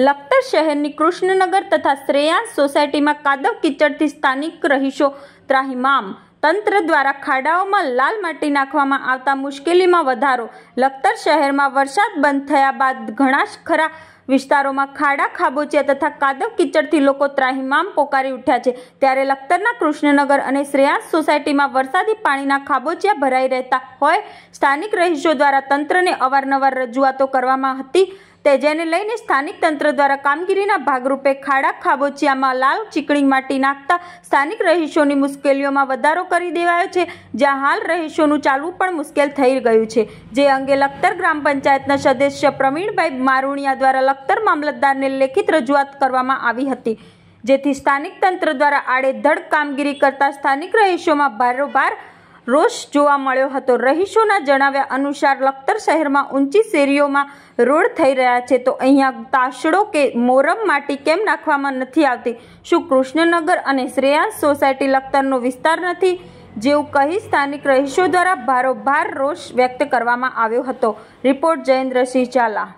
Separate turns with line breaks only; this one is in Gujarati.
લખતર શહેરની કૃષ્ણનગર તથા શ્રેયાંશ સોસાયટીમાં કાદવ કિચડથી સ્થાનિક રહીશો ત્રાહિમામ તંત્ર દ્વારા ખાડાઓમાં લાલ માટી નાખવામાં આવતા મુશ્કેલીમાં વધારો લખતર શહેરમાં વરસાદ બંધ થયા બાદ ઘણા ખરા વિસ્તારોમાં ખાડા ખાબોચિયા તથા કાદવ કિચડથી લોકો ત્રાહિમામ પોકારી ઉઠ્યા છે ત્યારે લખતરના કૃષ્ણનગર અને શ્રેયાસ સોસાયટીમાં વરસાદી પાણીના ખાબોચિયા ભરાઈ રહેતા હોય સ્થાનિક રહીશો દ્વારા તંત્રને અવારનવાર રજૂઆતો કરવામાં હતી તે જેને લઈને સ્થાનિક તંત્ર દ્વારા કામગીરીના ભાગરૂપે ખાડા ખાબોચિયામાં લાલ ચીકણી માટી નાખતા સ્થાનિક રહીશોની મુશ્કેલીઓમાં વધારો કરી દેવાયો છે જ્યાં હાલ રહીશોનું ચાલવું પણ મુશ્કેલ થઈ ગયું છે જે અંગે લખતર ગ્રામ પંચાયતના સદસ્ય પ્રવીણભાઈ મારુણિયા દ્વારા દફતર મામલતદારને લેખિત રજૂઆત કરવામાં આવી હતી જેથી સ્થાનિક તંત્ર દ્વારા આડેધડ કામગીરી કરતા સ્થાનિક રહીશોમાં ભારોભાર રોષ જોવા મળ્યો હતો રહીશોના જણાવ્યા અનુસાર લખતર શહેરમાં ઊંચી શેરીઓમાં રોડ થઈ રહ્યા છે તો અહીંયા તાસડો કે મોરમ માટી કેમ નાખવામાં નથી આવતી શું કૃષ્ણનગર અને શ્રેયાંશ સોસાયટી લખતરનો વિસ્તાર નથી જેવું કહી સ્થાનિક રહીશો દ્વારા ભારોભાર રોષ વ્યક્ત કરવામાં આવ્યો હતો રિપોર્ટ જયેન્દ્રસિંહ ઝાલા